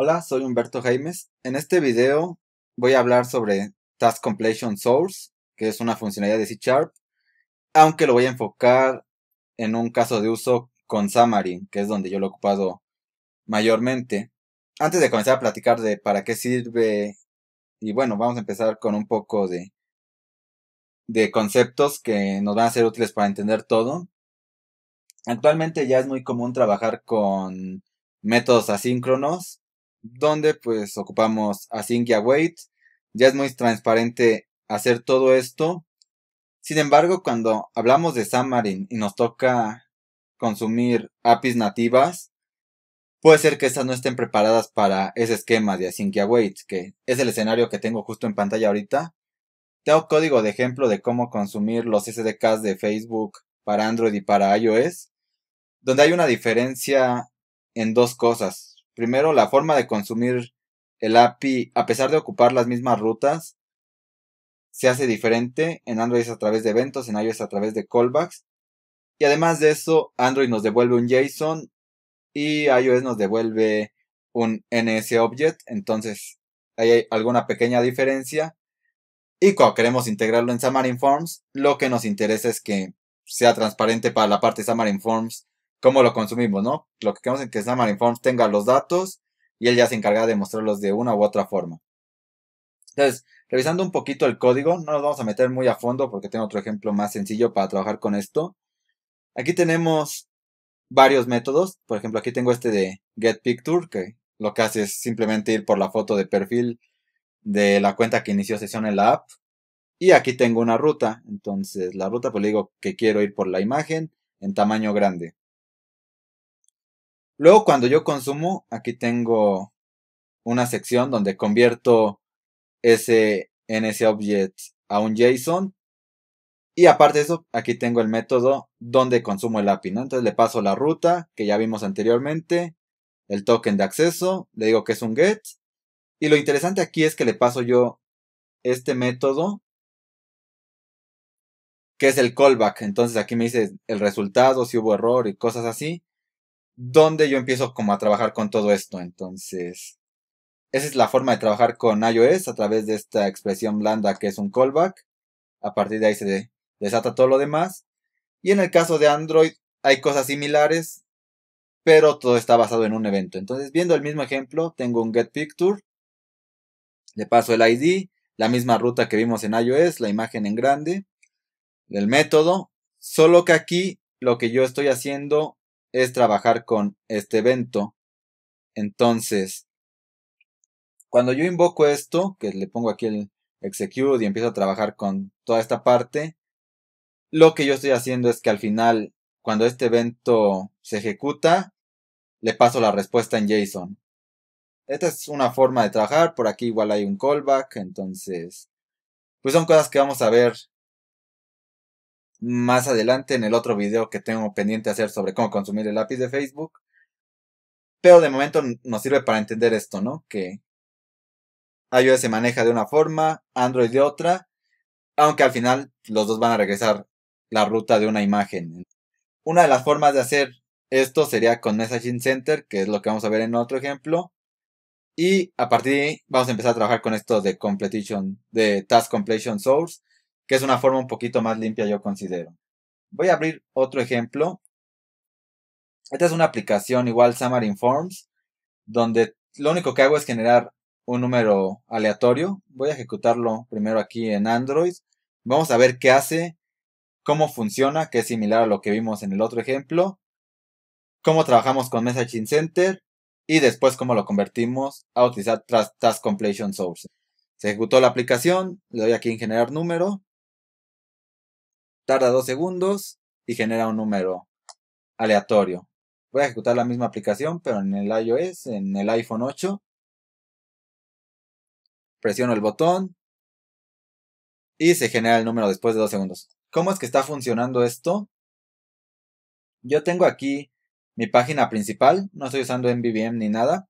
Hola, soy Humberto Jaimes. En este video voy a hablar sobre Task Completion Source, que es una funcionalidad de C Sharp, aunque lo voy a enfocar en un caso de uso con Xamarin, que es donde yo lo he ocupado mayormente. Antes de comenzar a platicar de para qué sirve, y bueno, vamos a empezar con un poco de, de conceptos que nos van a ser útiles para entender todo. Actualmente ya es muy común trabajar con métodos asíncronos donde pues ocupamos async y await. Ya es muy transparente hacer todo esto. Sin embargo, cuando hablamos de Xamarin y nos toca consumir APIs nativas, puede ser que estas no estén preparadas para ese esquema de async y await, que es el escenario que tengo justo en pantalla ahorita. Tengo código de ejemplo de cómo consumir los SDKs de Facebook para Android y para iOS, donde hay una diferencia en dos cosas. Primero, la forma de consumir el API, a pesar de ocupar las mismas rutas, se hace diferente. En Android es a través de eventos, en iOS a través de callbacks. Y además de eso, Android nos devuelve un JSON y iOS nos devuelve un NSObject. Entonces, hay alguna pequeña diferencia. Y cuando queremos integrarlo en Xamarin Forms, lo que nos interesa es que sea transparente para la parte de Xamarin Forms cómo lo consumimos, ¿no? Lo que queremos es que esa tenga los datos y él ya se encarga de mostrarlos de una u otra forma. Entonces, revisando un poquito el código, no nos vamos a meter muy a fondo porque tengo otro ejemplo más sencillo para trabajar con esto. Aquí tenemos varios métodos. Por ejemplo, aquí tengo este de getPicture, que lo que hace es simplemente ir por la foto de perfil de la cuenta que inició sesión en la app. Y aquí tengo una ruta. Entonces, la ruta, pues le digo que quiero ir por la imagen en tamaño grande. Luego cuando yo consumo, aquí tengo una sección donde convierto ese en ese object a un JSON. Y aparte de eso, aquí tengo el método donde consumo el API, Entonces le paso la ruta que ya vimos anteriormente, el token de acceso, le digo que es un get. Y lo interesante aquí es que le paso yo este método que es el callback. Entonces aquí me dice el resultado, si hubo error y cosas así donde yo empiezo como a trabajar con todo esto. Entonces, esa es la forma de trabajar con iOS a través de esta expresión blanda que es un callback. A partir de ahí se desata todo lo demás. Y en el caso de Android hay cosas similares, pero todo está basado en un evento. Entonces, viendo el mismo ejemplo, tengo un get picture, le paso el ID, la misma ruta que vimos en iOS, la imagen en grande, el método, solo que aquí lo que yo estoy haciendo es trabajar con este evento. Entonces, cuando yo invoco esto, que le pongo aquí el execute y empiezo a trabajar con toda esta parte, lo que yo estoy haciendo es que al final, cuando este evento se ejecuta, le paso la respuesta en JSON. Esta es una forma de trabajar, por aquí igual hay un callback, entonces, pues son cosas que vamos a ver más adelante en el otro video que tengo pendiente hacer sobre cómo consumir el lápiz de Facebook. Pero de momento nos sirve para entender esto, ¿no? Que iOS se maneja de una forma, Android de otra, aunque al final los dos van a regresar la ruta de una imagen. Una de las formas de hacer esto sería con Messaging Center, que es lo que vamos a ver en otro ejemplo. Y a partir de ahí vamos a empezar a trabajar con esto de completion, de task completion source, que es una forma un poquito más limpia yo considero. Voy a abrir otro ejemplo. Esta es una aplicación igual Xamarin Forms, donde lo único que hago es generar un número aleatorio. Voy a ejecutarlo primero aquí en Android. Vamos a ver qué hace, cómo funciona, que es similar a lo que vimos en el otro ejemplo, cómo trabajamos con Messaging Center y después cómo lo convertimos a utilizar Task Completion Source. Se ejecutó la aplicación, le doy aquí en generar número tarda dos segundos y genera un número aleatorio. Voy a ejecutar la misma aplicación, pero en el iOS, en el iPhone 8. Presiono el botón y se genera el número después de dos segundos. ¿Cómo es que está funcionando esto? Yo tengo aquí mi página principal, no estoy usando MVVM ni nada.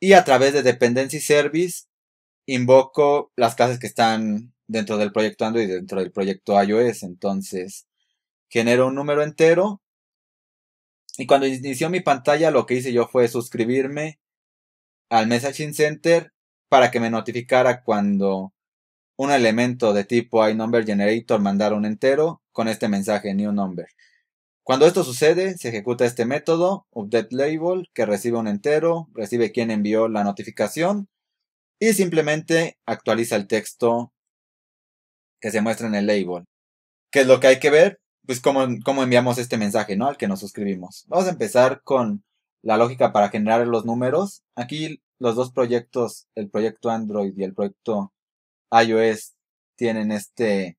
Y a través de Dependency Service invoco las clases que están dentro del proyecto Android y dentro del proyecto iOS. Entonces, genero un número entero. Y cuando inició mi pantalla, lo que hice yo fue suscribirme al Messaging Center para que me notificara cuando un elemento de tipo iNumberGenerator mandara un entero con este mensaje New Number. Cuando esto sucede, se ejecuta este método, UpdateLabel, que recibe un entero, recibe quien envió la notificación y simplemente actualiza el texto que se muestra en el label. ¿Qué es lo que hay que ver? Pues cómo, enviamos este mensaje, ¿no? Al que nos suscribimos. Vamos a empezar con la lógica para generar los números. Aquí los dos proyectos, el proyecto Android y el proyecto iOS, tienen este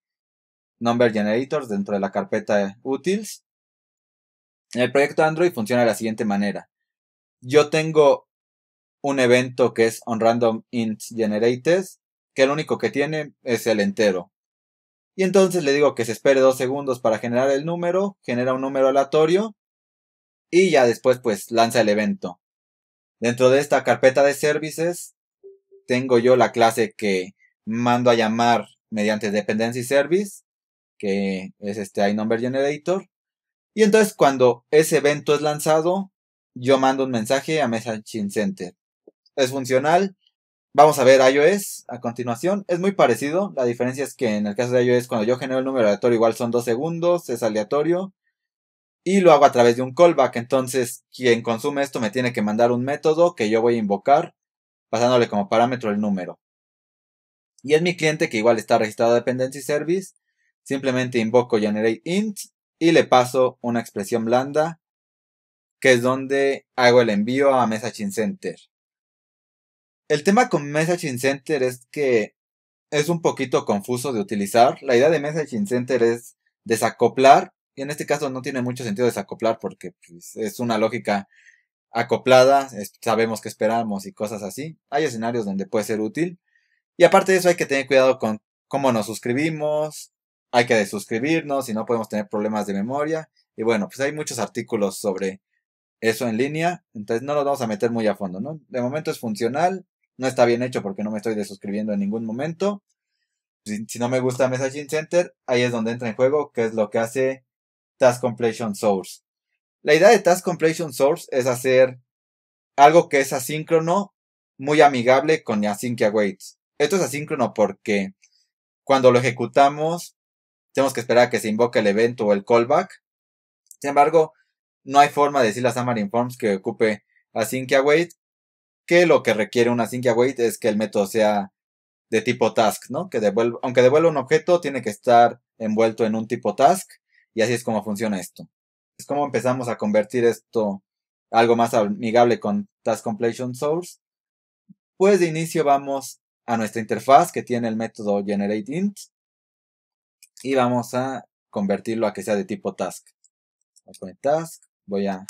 number generators dentro de la carpeta Utils. El proyecto Android funciona de la siguiente manera. Yo tengo un evento que es on que el único que tiene es el entero. Y entonces le digo que se espere dos segundos para generar el número, genera un número aleatorio y ya después pues lanza el evento. Dentro de esta carpeta de services tengo yo la clase que mando a llamar mediante dependency service, que es este iNumber generator. Y entonces cuando ese evento es lanzado, yo mando un mensaje a message Center. Es funcional, Vamos a ver iOS a continuación. Es muy parecido. La diferencia es que en el caso de iOS, cuando yo genero el número aleatorio, igual son dos segundos, es aleatorio. Y lo hago a través de un callback. Entonces, quien consume esto me tiene que mandar un método que yo voy a invocar, pasándole como parámetro el número. Y es mi cliente que igual está registrado a Dependency Service. Simplemente invoco generate int y le paso una expresión blanda, que es donde hago el envío a Message Center. El tema con Messaging Center es que es un poquito confuso de utilizar. La idea de Messaging Center es desacoplar, y en este caso no tiene mucho sentido desacoplar porque pues, es una lógica acoplada, sabemos que esperamos y cosas así. Hay escenarios donde puede ser útil. Y aparte de eso hay que tener cuidado con cómo nos suscribimos, hay que desuscribirnos y no podemos tener problemas de memoria. Y bueno, pues hay muchos artículos sobre eso en línea, entonces no los vamos a meter muy a fondo, ¿no? De momento es funcional, no está bien hecho porque no me estoy desuscribiendo en ningún momento. Si, no me gusta Messaging Center, ahí es donde entra en juego, que es lo que hace Task Completion Source. La idea de Task Completion Source es hacer algo que es asíncrono, muy amigable con Async Awaits. Esto es asíncrono porque cuando lo ejecutamos, tenemos que esperar a que se invoque el evento o el callback. Sin embargo, no hay forma de decirle a Xamarin Forms que ocupe Async Await que lo que requiere una sync await es que el método sea de tipo task, ¿no? Que aunque devuelva un objeto, tiene que estar envuelto en un tipo task y así es como funciona esto. Es como empezamos a convertir esto algo más amigable con Task Completion Source. Pues de inicio vamos a nuestra interfaz que tiene el método generateInt y vamos a convertirlo a que sea de tipo task. Voy a task, voy a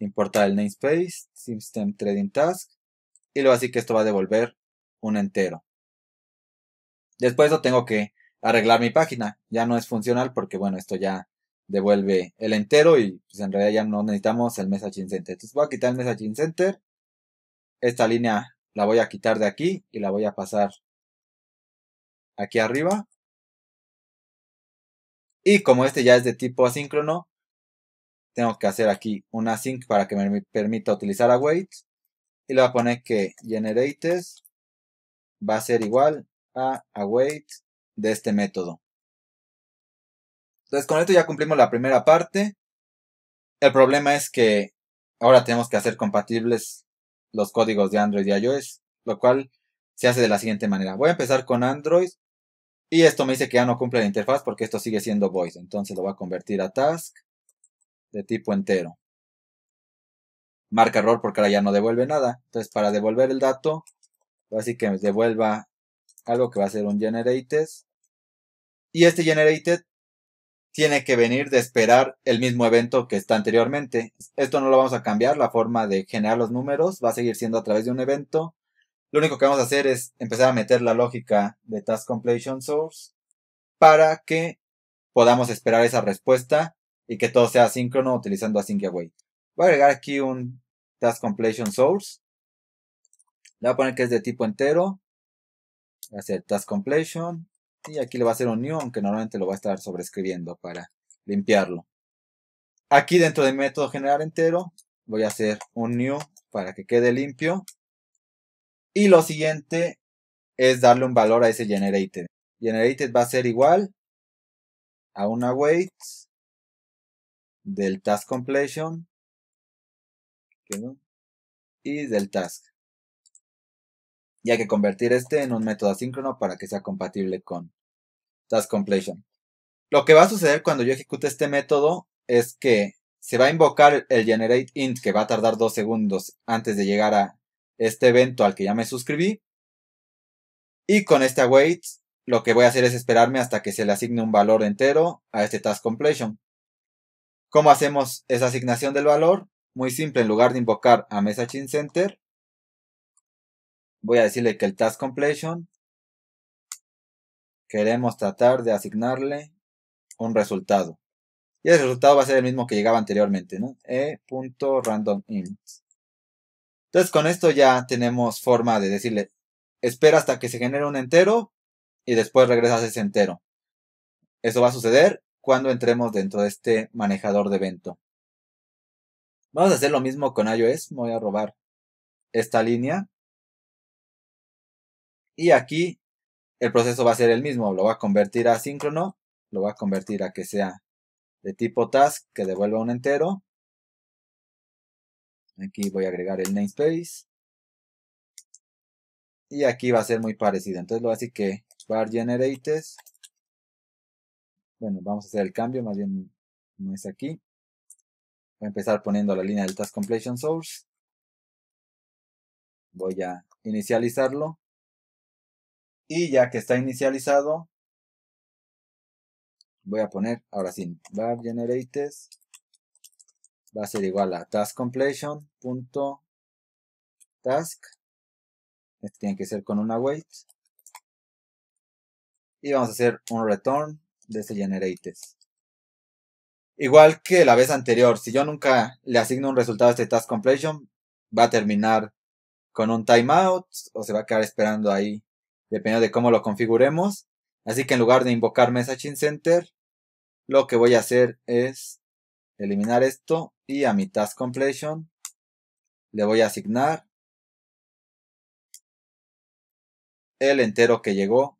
importar el namespace, system task y luego así que esto va a devolver un entero. Después lo tengo que arreglar mi página. Ya no es funcional porque, bueno, esto ya devuelve el entero y pues en realidad ya no necesitamos el messaging center. Entonces voy a quitar el messaging center. Esta línea la voy a quitar de aquí y la voy a pasar aquí arriba. Y como este ya es de tipo asíncrono, tengo que hacer aquí un async para que me permita utilizar await y le voy a poner que generates va a ser igual a await de este método. Entonces con esto ya cumplimos la primera parte. El problema es que ahora tenemos que hacer compatibles los códigos de Android y iOS, lo cual se hace de la siguiente manera. Voy a empezar con Android y esto me dice que ya no cumple la interfaz porque esto sigue siendo voice. Entonces lo voy a convertir a task de tipo entero marca error porque ahora ya no devuelve nada. Entonces, para devolver el dato, así que devuelva algo que va a ser un generated. Y este generated tiene que venir de esperar el mismo evento que está anteriormente. Esto no lo vamos a cambiar, la forma de generar los números va a seguir siendo a través de un evento. Lo único que vamos a hacer es empezar a meter la lógica de task completion source para que podamos esperar esa respuesta y que todo sea asíncrono utilizando async await. Voy a agregar aquí un task completion source. Le voy a poner que es de tipo entero. Voy a hacer task completion. Y aquí le va a hacer un new, aunque normalmente lo va a estar sobrescribiendo para limpiarlo. Aquí dentro del método generar entero, voy a hacer un new para que quede limpio. Y lo siguiente es darle un valor a ese generated. Generated va a ser igual a una weight del task completion y del task. Y hay que convertir este en un método asíncrono para que sea compatible con task completion. Lo que va a suceder cuando yo ejecute este método es que se va a invocar el generate int que va a tardar dos segundos antes de llegar a este evento al que ya me suscribí. Y con este await lo que voy a hacer es esperarme hasta que se le asigne un valor entero a este task completion. ¿Cómo hacemos esa asignación del valor? Muy simple, en lugar de invocar a Messaging Center, voy a decirle que el task completion queremos tratar de asignarle un resultado. Y el resultado va a ser el mismo que llegaba anteriormente, ¿no? E.randomInt. Entonces con esto ya tenemos forma de decirle, espera hasta que se genere un entero y después regresas ese entero. Eso va a suceder cuando entremos dentro de este manejador de evento. Vamos a hacer lo mismo con iOS. voy a robar esta línea. Y aquí el proceso va a ser el mismo. Lo va a convertir a síncrono. Lo va a convertir a que sea de tipo task que devuelva un entero. Aquí voy a agregar el namespace. Y aquí va a ser muy parecido. Entonces lo decir que var generates. Bueno, vamos a hacer el cambio. Más bien no es aquí. Voy a empezar poniendo la línea del task completion source. Voy a inicializarlo. Y ya que está inicializado, voy a poner, ahora sí, var generates va a ser igual a task completion task. Este tiene que ser con una wait. Y vamos a hacer un return de ese generates. Igual que la vez anterior, si yo nunca le asigno un resultado a este task completion, va a terminar con un timeout o se va a quedar esperando ahí, dependiendo de cómo lo configuremos. Así que en lugar de invocar Messaging Center, lo que voy a hacer es eliminar esto y a mi task completion le voy a asignar el entero que llegó.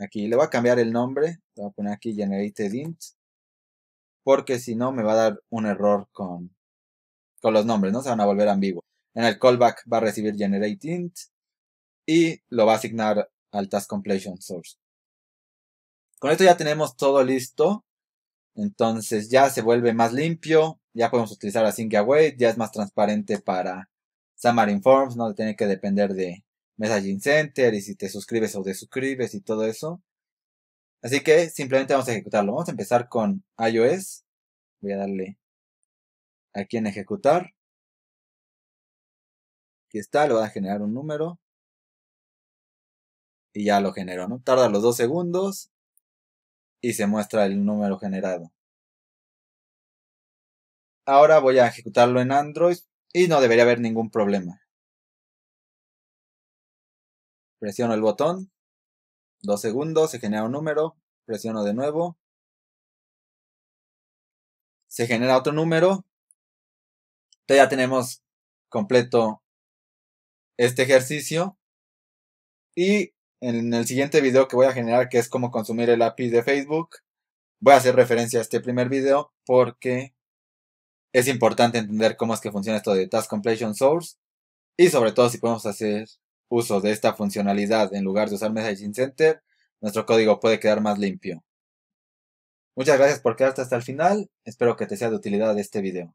Aquí le voy a cambiar el nombre, le voy a poner aquí generated int porque si no me va a dar un error con, con los nombres, ¿no? Se van a volver ambiguos. En el callback va a recibir generate int y lo va a asignar al task completion source. Con esto ya tenemos todo listo. Entonces ya se vuelve más limpio. Ya podemos utilizar a Sync Await. Ya es más transparente para Xamarin Informs. No tiene que depender de Messaging Center y si te suscribes o desuscribes y todo eso. Así que simplemente vamos a ejecutarlo. Vamos a empezar con iOS. Voy a darle aquí en ejecutar. Aquí está, le voy a generar un número. Y ya lo generó, ¿no? Tarda los dos segundos y se muestra el número generado. Ahora voy a ejecutarlo en Android y no debería haber ningún problema. Presiono el botón Dos segundos, se genera un número, presiono de nuevo. Se genera otro número. ya tenemos completo este ejercicio. Y en el siguiente video que voy a generar, que es cómo consumir el API de Facebook, voy a hacer referencia a este primer video porque es importante entender cómo es que funciona esto de Task Completion Source y sobre todo si podemos hacer uso de esta funcionalidad en lugar de usar Messaging Center, nuestro código puede quedar más limpio. Muchas gracias por quedarte hasta el final, espero que te sea de utilidad este video.